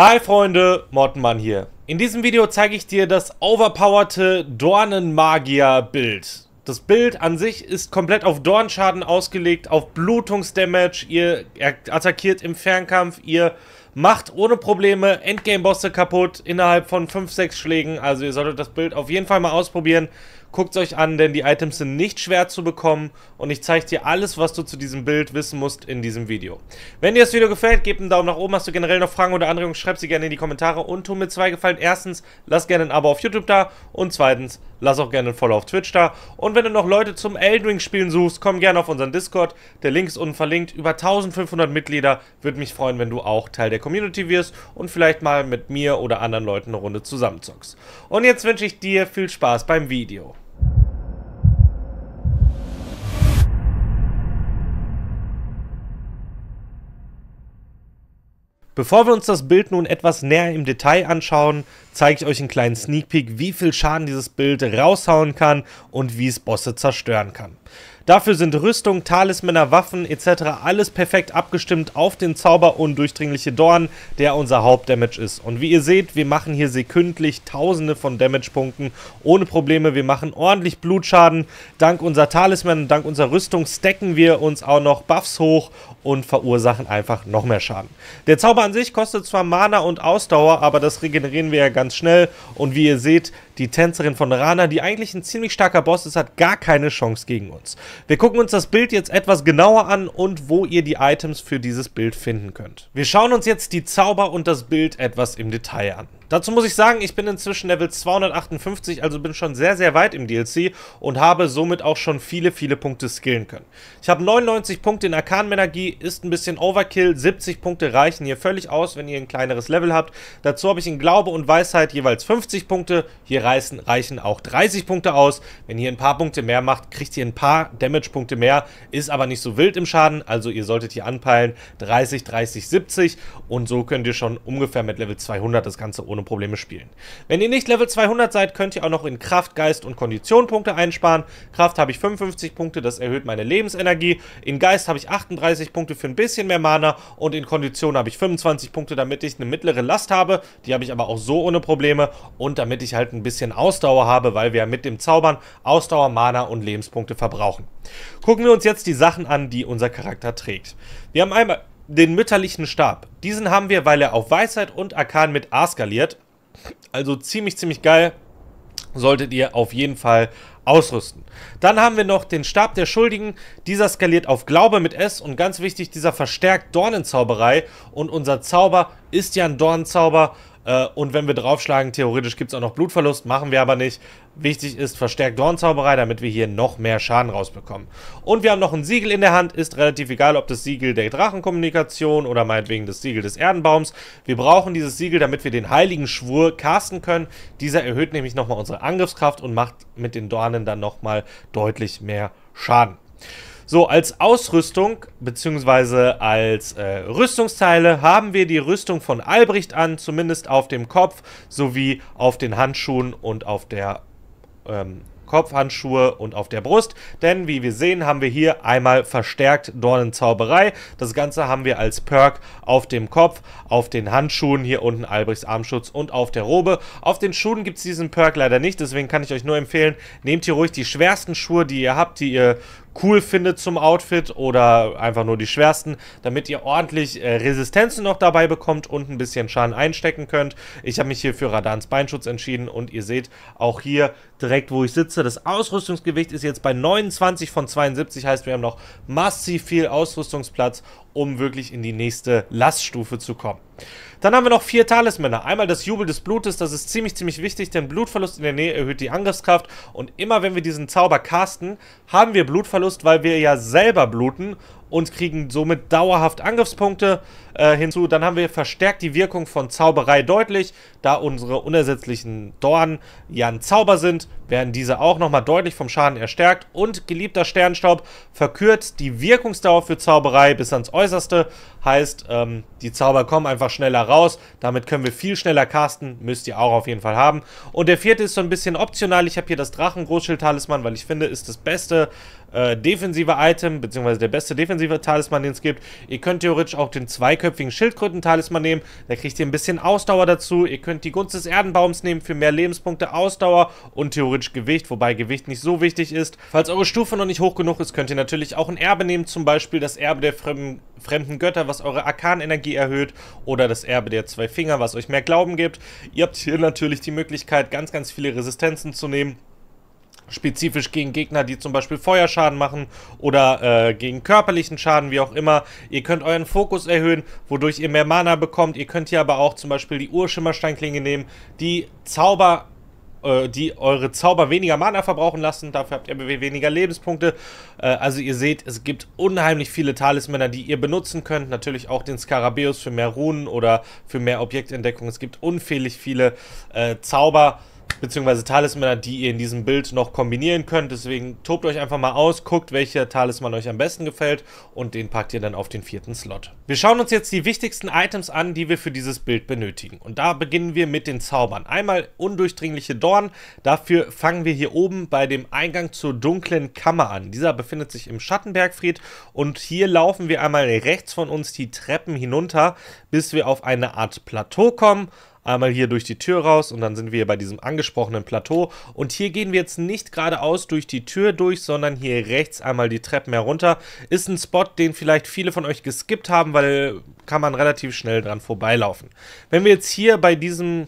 Hi Freunde, Mortenmann hier. In diesem Video zeige ich dir das overpowerte Dornenmagier-Bild. Das Bild an sich ist komplett auf Dornschaden ausgelegt, auf Blutungsdamage, ihr attackiert im Fernkampf, ihr macht ohne Probleme Endgame-Bosse kaputt innerhalb von 5-6 Schlägen, also ihr solltet das Bild auf jeden Fall mal ausprobieren. Guckt euch an, denn die Items sind nicht schwer zu bekommen und ich zeige dir alles, was du zu diesem Bild wissen musst in diesem Video. Wenn dir das Video gefällt, gebt einen Daumen nach oben. Hast du generell noch Fragen oder Anregungen, schreib sie gerne in die Kommentare und tu mir zwei Gefallen. Erstens, lass gerne ein Abo auf YouTube da und zweitens, lass auch gerne ein Follow auf Twitch da. Und wenn du noch Leute zum Eldring spielen suchst, komm gerne auf unseren Discord. Der Link ist unten verlinkt. Über 1500 Mitglieder. Würde mich freuen, wenn du auch Teil der Community wirst und vielleicht mal mit mir oder anderen Leuten eine Runde zusammenzockst. Und jetzt wünsche ich dir viel Spaß beim Video. Bevor wir uns das Bild nun etwas näher im Detail anschauen, zeige ich euch einen kleinen Sneak Peek, wie viel Schaden dieses Bild raushauen kann und wie es Bosse zerstören kann. Dafür sind Rüstung, Talismänner, Waffen etc. alles perfekt abgestimmt auf den Zauber Undurchdringliche Dorn, der unser Hauptdamage ist. Und wie ihr seht, wir machen hier sekündlich tausende von Damage-Punkten ohne Probleme. Wir machen ordentlich Blutschaden. Dank unserer Talismänner, dank unserer Rüstung stacken wir uns auch noch Buffs hoch und verursachen einfach noch mehr Schaden. Der Zauber an sich kostet zwar Mana und Ausdauer, aber das regenerieren wir ja ganz schnell. Und wie ihr seht, die Tänzerin von Rana, die eigentlich ein ziemlich starker Boss ist, hat gar keine Chance gegen uns. Wir gucken uns das Bild jetzt etwas genauer an und wo ihr die Items für dieses Bild finden könnt. Wir schauen uns jetzt die Zauber und das Bild etwas im Detail an. Dazu muss ich sagen, ich bin inzwischen Level 258, also bin schon sehr, sehr weit im DLC und habe somit auch schon viele, viele Punkte skillen können. Ich habe 99 Punkte in Arkanenergie, ist ein bisschen Overkill, 70 Punkte reichen hier völlig aus, wenn ihr ein kleineres Level habt. Dazu habe ich in Glaube und Weisheit jeweils 50 Punkte, hier reichen, reichen auch 30 Punkte aus. Wenn ihr ein paar Punkte mehr macht, kriegt ihr ein paar Damage-Punkte mehr, ist aber nicht so wild im Schaden, also ihr solltet hier anpeilen 30, 30, 70 und so könnt ihr schon ungefähr mit Level 200 das Ganze ohne ohne Probleme spielen. Wenn ihr nicht Level 200 seid, könnt ihr auch noch in Kraft, Geist und Kondition Punkte einsparen. Kraft habe ich 55 Punkte, das erhöht meine Lebensenergie. In Geist habe ich 38 Punkte für ein bisschen mehr Mana und in Kondition habe ich 25 Punkte, damit ich eine mittlere Last habe. Die habe ich aber auch so ohne Probleme und damit ich halt ein bisschen Ausdauer habe, weil wir mit dem Zaubern Ausdauer, Mana und Lebenspunkte verbrauchen. Gucken wir uns jetzt die Sachen an, die unser Charakter trägt. Wir haben einmal den mütterlichen Stab. Diesen haben wir, weil er auf Weisheit und Arkan mit A skaliert. Also ziemlich, ziemlich geil. Solltet ihr auf jeden Fall ausrüsten. Dann haben wir noch den Stab der Schuldigen. Dieser skaliert auf Glaube mit S und ganz wichtig, dieser verstärkt Dornenzauberei. Und unser Zauber ist ja ein Dornenzauber. Äh, und wenn wir draufschlagen, theoretisch gibt es auch noch Blutverlust, machen wir aber nicht. Wichtig ist verstärkt Dornzauberei, damit wir hier noch mehr Schaden rausbekommen. Und wir haben noch ein Siegel in der Hand, ist relativ egal, ob das Siegel der Drachenkommunikation oder meinetwegen das Siegel des Erdenbaums. Wir brauchen dieses Siegel, damit wir den Heiligen Schwur casten können. Dieser erhöht nämlich nochmal unsere Angriffskraft und macht mit den Dornen dann nochmal deutlich mehr Schaden. So, als Ausrüstung bzw. als äh, Rüstungsteile haben wir die Rüstung von Albrecht an, zumindest auf dem Kopf sowie auf den Handschuhen und auf der ähm, Kopfhandschuhe und auf der Brust, denn wie wir sehen, haben wir hier einmal verstärkt Dornenzauberei. Das Ganze haben wir als Perk auf dem Kopf, auf den Handschuhen, hier unten Albrechts Armschutz und auf der Robe. Auf den Schuhen gibt es diesen Perk leider nicht, deswegen kann ich euch nur empfehlen, nehmt hier ruhig die schwersten Schuhe, die ihr habt, die ihr cool findet zum Outfit oder einfach nur die schwersten, damit ihr ordentlich äh, Resistenzen noch dabei bekommt und ein bisschen Schaden einstecken könnt. Ich habe mich hier für Radans Beinschutz entschieden und ihr seht auch hier direkt, wo ich sitze, das Ausrüstungsgewicht ist jetzt bei 29 von 72, heißt wir haben noch massiv viel Ausrüstungsplatz um wirklich in die nächste Laststufe zu kommen. Dann haben wir noch vier Talismänner. Einmal das Jubel des Blutes, das ist ziemlich, ziemlich wichtig, denn Blutverlust in der Nähe erhöht die Angriffskraft. Und immer wenn wir diesen Zauber casten, haben wir Blutverlust, weil wir ja selber bluten und kriegen somit dauerhaft Angriffspunkte äh, hinzu. Dann haben wir verstärkt die Wirkung von Zauberei deutlich. Da unsere unersetzlichen Dornen ja ein Zauber sind, werden diese auch nochmal deutlich vom Schaden erstärkt. Und geliebter Sternstaub verkürzt die Wirkungsdauer für Zauberei bis ans Äußerste. Heißt, ähm, die Zauber kommen einfach schneller raus. Damit können wir viel schneller casten. Müsst ihr auch auf jeden Fall haben. Und der vierte ist so ein bisschen optional. Ich habe hier das Drachengroßschild-Talisman, weil ich finde, ist das beste äh, defensive Item, beziehungsweise der beste defensive Talisman, den es gibt. Ihr könnt theoretisch auch den zweiköpfigen Schildkröten-Talisman nehmen. Da kriegt ihr ein bisschen Ausdauer dazu. Ihr könnt die Gunst des Erdenbaums nehmen für mehr Lebenspunkte, Ausdauer und theoretisch Gewicht, wobei Gewicht nicht so wichtig ist. Falls eure Stufe noch nicht hoch genug ist, könnt ihr natürlich auch ein Erbe nehmen, zum Beispiel das Erbe der fremden, fremden Götter, was eure Arkanenergie erhöht oder das Erbe der zwei Finger, was euch mehr Glauben gibt. Ihr habt hier natürlich die Möglichkeit, ganz, ganz viele Resistenzen zu nehmen spezifisch gegen Gegner, die zum Beispiel Feuerschaden machen oder äh, gegen körperlichen Schaden, wie auch immer. Ihr könnt euren Fokus erhöhen, wodurch ihr mehr Mana bekommt. Ihr könnt hier aber auch zum Beispiel die Urschimmersteinklinge nehmen, die Zauber äh, die eure Zauber weniger Mana verbrauchen lassen, dafür habt ihr weniger Lebenspunkte. Äh, also ihr seht, es gibt unheimlich viele Talismänner, die ihr benutzen könnt. Natürlich auch den Skarabeus für mehr Runen oder für mehr Objektentdeckung. Es gibt unfehlig viele äh, Zauber, beziehungsweise Talismaner, die ihr in diesem Bild noch kombinieren könnt. Deswegen tobt euch einfach mal aus, guckt, welcher Talisman euch am besten gefällt und den packt ihr dann auf den vierten Slot. Wir schauen uns jetzt die wichtigsten Items an, die wir für dieses Bild benötigen. Und da beginnen wir mit den Zaubern. Einmal undurchdringliche Dorn. Dafür fangen wir hier oben bei dem Eingang zur dunklen Kammer an. Dieser befindet sich im Schattenbergfried und hier laufen wir einmal rechts von uns die Treppen hinunter, bis wir auf eine Art Plateau kommen einmal hier durch die Tür raus und dann sind wir bei diesem angesprochenen Plateau. Und hier gehen wir jetzt nicht geradeaus durch die Tür durch, sondern hier rechts einmal die Treppen herunter. Ist ein Spot, den vielleicht viele von euch geskippt haben, weil kann man relativ schnell dran vorbeilaufen. Wenn wir jetzt hier bei diesem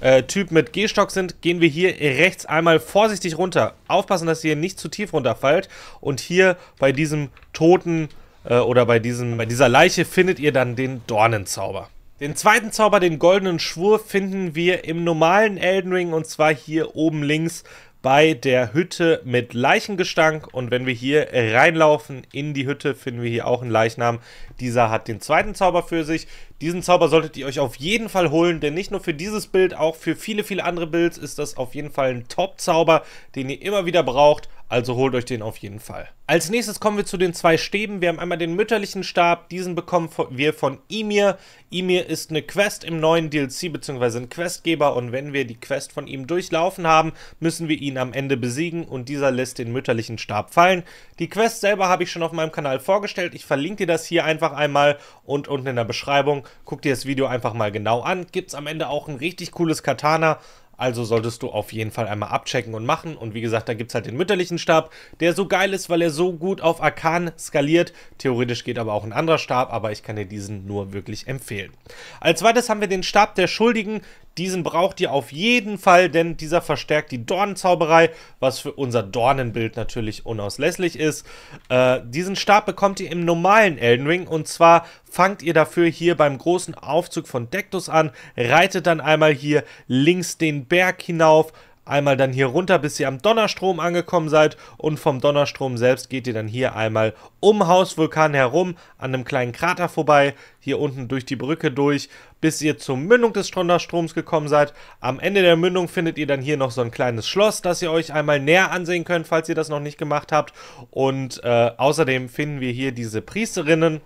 äh, Typ mit Gehstock sind, gehen wir hier rechts einmal vorsichtig runter. Aufpassen, dass ihr nicht zu tief runterfällt. Und hier bei diesem toten äh, oder bei, diesem, bei dieser Leiche findet ihr dann den Dornenzauber. Den zweiten Zauber, den goldenen Schwur, finden wir im normalen Elden Ring und zwar hier oben links bei der Hütte mit Leichengestank. Und wenn wir hier reinlaufen in die Hütte, finden wir hier auch einen Leichnam. Dieser hat den zweiten Zauber für sich. Diesen Zauber solltet ihr euch auf jeden Fall holen, denn nicht nur für dieses Bild, auch für viele, viele andere Builds ist das auf jeden Fall ein Top-Zauber, den ihr immer wieder braucht. Also holt euch den auf jeden Fall. Als nächstes kommen wir zu den zwei Stäben. Wir haben einmal den mütterlichen Stab. Diesen bekommen wir von Emir. Emir ist eine Quest im neuen DLC bzw. ein Questgeber. Und wenn wir die Quest von ihm durchlaufen haben, müssen wir ihn am Ende besiegen. Und dieser lässt den mütterlichen Stab fallen. Die Quest selber habe ich schon auf meinem Kanal vorgestellt. Ich verlinke dir das hier einfach einmal und unten in der Beschreibung. Guck dir das Video einfach mal genau an. Gibt es am Ende auch ein richtig cooles Katana. Also solltest du auf jeden Fall einmal abchecken und machen. Und wie gesagt, da gibt es halt den mütterlichen Stab, der so geil ist, weil er so gut auf Arkan skaliert. Theoretisch geht aber auch ein anderer Stab, aber ich kann dir diesen nur wirklich empfehlen. Als zweites haben wir den Stab der Schuldigen. Diesen braucht ihr auf jeden Fall, denn dieser verstärkt die Dornenzauberei, was für unser Dornenbild natürlich unauslässlich ist. Äh, diesen Stab bekommt ihr im normalen Elden Ring und zwar fangt ihr dafür hier beim großen Aufzug von Dektus an, reitet dann einmal hier links den Berg hinauf, einmal dann hier runter, bis ihr am Donnerstrom angekommen seid und vom Donnerstrom selbst geht ihr dann hier einmal um Hausvulkan herum, an einem kleinen Krater vorbei, hier unten durch die Brücke durch, bis ihr zur Mündung des Donnerstroms gekommen seid. Am Ende der Mündung findet ihr dann hier noch so ein kleines Schloss, das ihr euch einmal näher ansehen könnt, falls ihr das noch nicht gemacht habt. Und äh, außerdem finden wir hier diese Priesterinnen,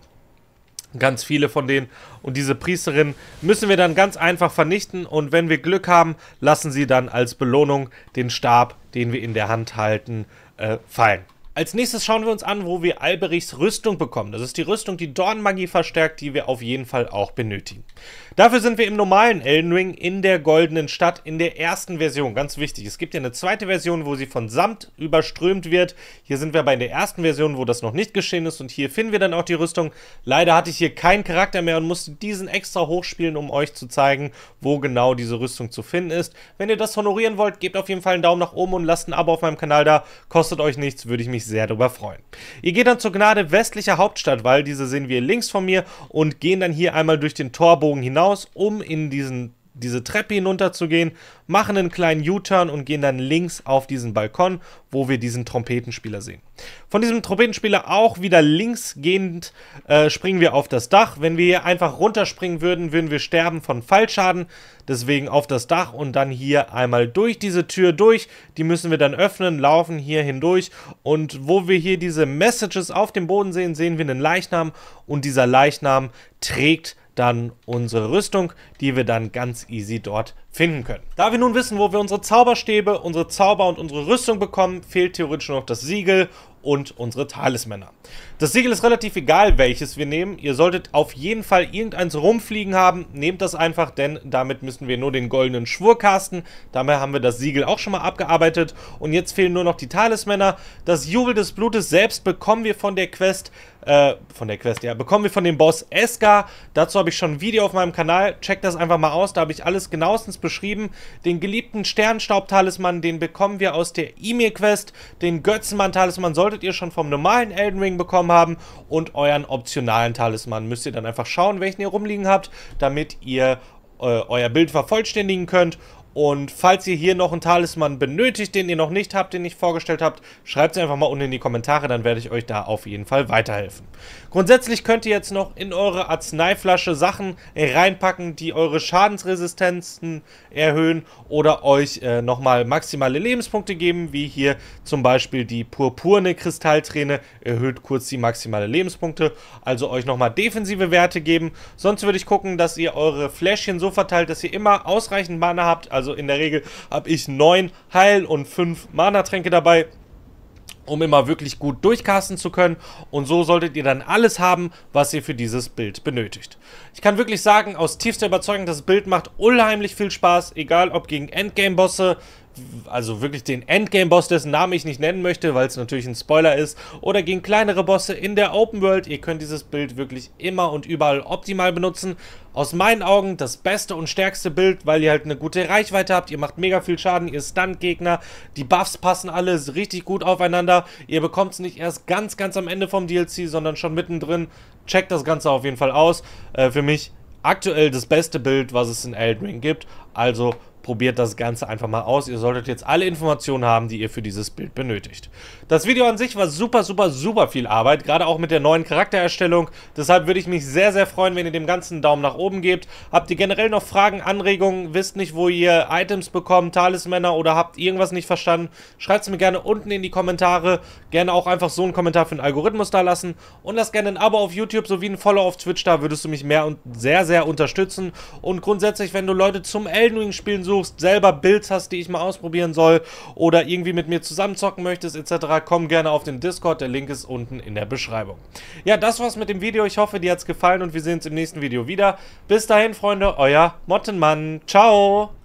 Ganz viele von denen. Und diese Priesterin müssen wir dann ganz einfach vernichten. Und wenn wir Glück haben, lassen sie dann als Belohnung den Stab, den wir in der Hand halten, äh, fallen. Als nächstes schauen wir uns an, wo wir Alberichs Rüstung bekommen. Das ist die Rüstung, die Dornmagie verstärkt, die wir auf jeden Fall auch benötigen. Dafür sind wir im normalen Elden Ring in der Goldenen Stadt in der ersten Version. Ganz wichtig, es gibt ja eine zweite Version, wo sie von Samt überströmt wird. Hier sind wir aber in der ersten Version, wo das noch nicht geschehen ist und hier finden wir dann auch die Rüstung. Leider hatte ich hier keinen Charakter mehr und musste diesen extra hochspielen, um euch zu zeigen, wo genau diese Rüstung zu finden ist. Wenn ihr das honorieren wollt, gebt auf jeden Fall einen Daumen nach oben und lasst ein Abo auf meinem Kanal da. Kostet euch nichts, würde ich mich sehr darüber freuen. Ihr geht dann zur Gnade westlicher Hauptstadt, weil diese sehen wir links von mir, und gehen dann hier einmal durch den Torbogen hinaus, um in diesen diese Treppe hinunterzugehen, machen einen kleinen U-Turn und gehen dann links auf diesen Balkon, wo wir diesen Trompetenspieler sehen. Von diesem Trompetenspieler auch wieder links gehend äh, springen wir auf das Dach. Wenn wir hier einfach runterspringen würden, würden wir sterben von Fallschaden. Deswegen auf das Dach und dann hier einmal durch diese Tür durch. Die müssen wir dann öffnen, laufen hier hindurch. Und wo wir hier diese Messages auf dem Boden sehen, sehen wir einen Leichnam. Und dieser Leichnam trägt dann unsere Rüstung, die wir dann ganz easy dort finden können. Da wir nun wissen, wo wir unsere Zauberstäbe, unsere Zauber und unsere Rüstung bekommen, fehlt theoretisch noch das Siegel und unsere Talismänner. Das Siegel ist relativ egal, welches wir nehmen. Ihr solltet auf jeden Fall irgendeins rumfliegen haben. Nehmt das einfach, denn damit müssen wir nur den goldenen Schwur casten. Damit haben wir das Siegel auch schon mal abgearbeitet. Und jetzt fehlen nur noch die Talismänner. Das Jubel des Blutes selbst bekommen wir von der Quest äh, von der Quest, ja, bekommen wir von dem Boss Eska. Dazu habe ich schon ein Video auf meinem Kanal. Checkt das einfach mal aus, da habe ich alles genauestens beschrieben. Den geliebten Sternstaub-Talisman, den bekommen wir aus der Ymir-Quest. Den Götzenmann-Talisman solltet solltet ihr schon vom normalen Elden Ring bekommen haben und euren optionalen Talisman. Müsst ihr dann einfach schauen, welchen ihr rumliegen habt, damit ihr äh, euer Bild vervollständigen könnt und falls ihr hier noch einen Talisman benötigt, den ihr noch nicht habt, den ich vorgestellt habt, schreibt es einfach mal unten in die Kommentare, dann werde ich euch da auf jeden Fall weiterhelfen. Grundsätzlich könnt ihr jetzt noch in eure Arzneiflasche Sachen reinpacken, die eure Schadensresistenzen erhöhen oder euch äh, nochmal maximale Lebenspunkte geben, wie hier zum Beispiel die purpurne Kristallträne erhöht kurz die maximale Lebenspunkte, also euch nochmal defensive Werte geben. Sonst würde ich gucken, dass ihr eure Fläschchen so verteilt, dass ihr immer ausreichend Mana habt, also in der Regel habe ich 9 Heil- und 5 Mana-Tränke dabei um immer wirklich gut durchcasten zu können. Und so solltet ihr dann alles haben, was ihr für dieses Bild benötigt. Ich kann wirklich sagen, aus tiefster Überzeugung, das Bild macht unheimlich viel Spaß, egal ob gegen Endgame-Bosse, also wirklich den Endgame-Boss, dessen Namen ich nicht nennen möchte, weil es natürlich ein Spoiler ist, oder gegen kleinere Bosse in der Open World. Ihr könnt dieses Bild wirklich immer und überall optimal benutzen. Aus meinen Augen das beste und stärkste Bild, weil ihr halt eine gute Reichweite habt, ihr macht mega viel Schaden, ihr stunt Gegner, die Buffs passen alles richtig gut aufeinander. Ihr bekommt es nicht erst ganz, ganz am Ende vom DLC, sondern schon mittendrin. Checkt das Ganze auf jeden Fall aus. Äh, für mich aktuell das beste Bild, was es in Elden Ring gibt. Also probiert das Ganze einfach mal aus. Ihr solltet jetzt alle Informationen haben, die ihr für dieses Bild benötigt. Das Video an sich war super, super, super viel Arbeit, gerade auch mit der neuen Charaktererstellung. Deshalb würde ich mich sehr, sehr freuen, wenn ihr dem Ganzen einen Daumen nach oben gebt. Habt ihr generell noch Fragen, Anregungen, wisst nicht, wo ihr Items bekommt, Talismänner oder habt irgendwas nicht verstanden, schreibt es mir gerne unten in die Kommentare. Gerne auch einfach so einen Kommentar für den Algorithmus da lassen und lasst gerne ein Abo auf YouTube sowie ein Follow auf Twitch da, würdest du mich mehr und sehr, sehr unterstützen. Und grundsätzlich, wenn du Leute zum Elden Ring spielen suchst, suchst, selber Builds hast, die ich mal ausprobieren soll oder irgendwie mit mir zusammen zocken möchtest etc., komm gerne auf den Discord, der Link ist unten in der Beschreibung. Ja, das war's mit dem Video. Ich hoffe, dir hat's gefallen und wir sehen uns im nächsten Video wieder. Bis dahin, Freunde, euer Mottenmann. Ciao!